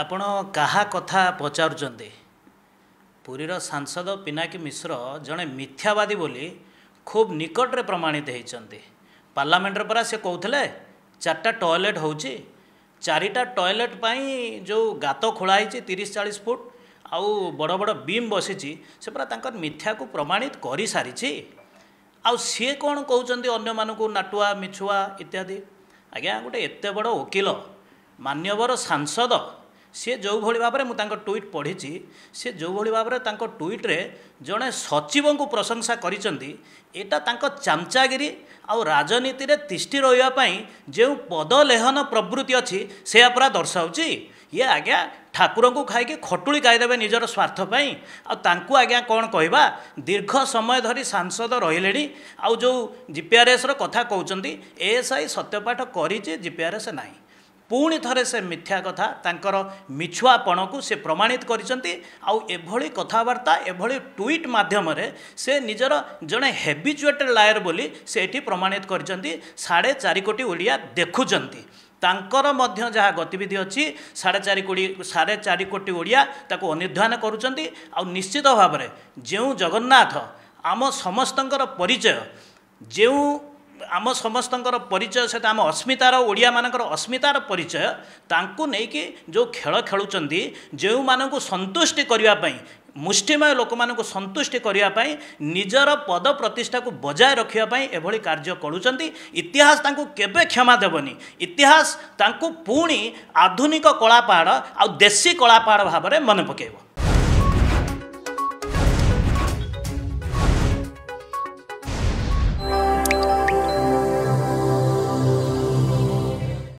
ଆପଣ କାହା କଥା ପଚାରୁଛନ୍ତି ପୁରୀର ସାଂସଦ ପିନାକୀ ମିଶ୍ର ଜଣେ ମିଥ୍ୟାବାଦୀ ବୋଲି ଖୁବ୍ ନିକଟରେ ପ୍ରମାଣିତ ହୋଇଛନ୍ତି ପାର୍ଲାମେଣ୍ଟରେ ପରା ସେ କହୁଥିଲେ ଚାରିଟା ଟଏଲେଟ୍ ହେଉଛି ଚାରିଟା ଟଏଲେଟ୍ ପାଇଁ ଯେଉଁ ଗାତ ଖୋଳା ହେଇଛି ତିରିଶ ଚାଳିଶ ଫୁଟ ଆଉ ବଡ଼ ବଡ଼ ବିମ୍ ବସିଛି ସେ ପୁରା ତାଙ୍କର ମିଥ୍ୟାକୁ ପ୍ରମାଣିତ କରିସାରିଛି ଆଉ ସିଏ କ'ଣ କହୁଛନ୍ତି ଅନ୍ୟମାନଙ୍କୁ ନାଟୁଆ ମିଛୁଆ ଇତ୍ୟାଦି ଆଜ୍ଞା ଗୋଟେ ଏତେ ବଡ଼ ଓକିଲ ମାନ୍ୟବର ସାଂସଦ ସିଏ ଯେଉଁଭଳି ଭାବରେ ମୁଁ ତାଙ୍କ ଟୁଇଟ୍ ପଢ଼ିଛି ସିଏ ଯେଉଁଭଳି ଭାବରେ ତାଙ୍କ ଟୁଇଟ୍ରେ ଜଣେ ସଚିବଙ୍କୁ ପ୍ରଶଂସା କରିଛନ୍ତି ଏଇଟା ତାଙ୍କ ଚାମଚାଗିରି ଆଉ ରାଜନୀତିରେ ତିଷ୍ଠି ରହିବା ପାଇଁ ଯେଉଁ ପଦଲେହନ ପ୍ରବୃତ୍ତି ଅଛି ସେଇଆ ପୁରା ଦର୍ଶାଉଛି ଇଏ ଆଜ୍ଞା ଠାକୁରଙ୍କୁ ଖାଇକି ଖଟୁଳି ଖାଇଦେବେ ନିଜର ସ୍ୱାର୍ଥ ପାଇଁ ଆଉ ତାଙ୍କୁ ଆଜ୍ଞା କ'ଣ କହିବା ଦୀର୍ଘ ସମୟ ଧରି ସାଂସଦ ରହିଲେଣି ଆଉ ଯେଉଁ ଜିପିଆର୍ଏସ୍ର କଥା କହୁଛନ୍ତି ଏଏସ୍ଆଇ ସତ୍ୟପାଠ କରିଛି ଜିପିଆର୍ଏସ୍ ନାହିଁ ପୁଣି ଥରେ ସେ ମିଥ୍ୟା କଥା ତାଙ୍କର ମିଛୁଆପଣକୁ ସେ ପ୍ରମାଣିତ କରିଛନ୍ତି ଆଉ ଏଭଳି କଥାବାର୍ତ୍ତା ଏଭଳି ଟୁଇଟ୍ ମାଧ୍ୟମରେ ସେ ନିଜର ଜଣେ ହେବିଚୁଏଟେଡ଼ ଲାୟର ବୋଲି ସେ ଏଠି ପ୍ରମାଣିତ କରିଛନ୍ତି ସାଢ଼େ ଚାରି କୋଟି ଓଡ଼ିଆ ଦେଖୁଛନ୍ତି ତାଙ୍କର ମଧ୍ୟ ଯାହା ଗତିବିଧି ଅଛି ସାଢ଼େ ଚାରି କୋଟି ସାଢ଼େ ଚାରି କୋଟି ଓଡ଼ିଆ ତାକୁ ଅନୁଧ୍ୟାନ କରୁଛନ୍ତି ଆଉ ନିଶ୍ଚିତ ଭାବରେ ଯେଉଁ ଜଗନ୍ନାଥ ଆମ ସମସ୍ତଙ୍କର ପରିଚୟ ଯେଉଁ ଆମ ସମସ୍ତଙ୍କର ପରିଚୟ ସହିତ ଆମ ଅସ୍ମିତାର ଓଡ଼ିଆମାନଙ୍କର ଅସ୍ମିତାର ପରିଚୟ ତାଙ୍କୁ ନେଇକି ଯେଉଁ ଖେଳ ଖେଳୁଛନ୍ତି ଯେଉଁମାନଙ୍କୁ ସନ୍ତୁଷ୍ଟି କରିବା ପାଇଁ ମୁଷ୍ଟିମୟ ଲୋକମାନଙ୍କୁ ସନ୍ତୁଷ୍ଟି କରିବା ପାଇଁ ନିଜର ପଦ ପ୍ରତିଷ୍ଠାକୁ ବଜାୟ ରଖିବା ପାଇଁ ଏଭଳି କାର୍ଯ୍ୟ କରୁଛନ୍ତି ଇତିହାସ ତାଙ୍କୁ କେବେ କ୍ଷମା ଦେବନି ଇତିହାସ ତାଙ୍କୁ ପୁଣି ଆଧୁନିକ କଳାପାହାଡ଼ ଆଉ ଦେଶୀ କଳାପାହାଡ଼ ଭାବରେ ମନେ ପକାଇବ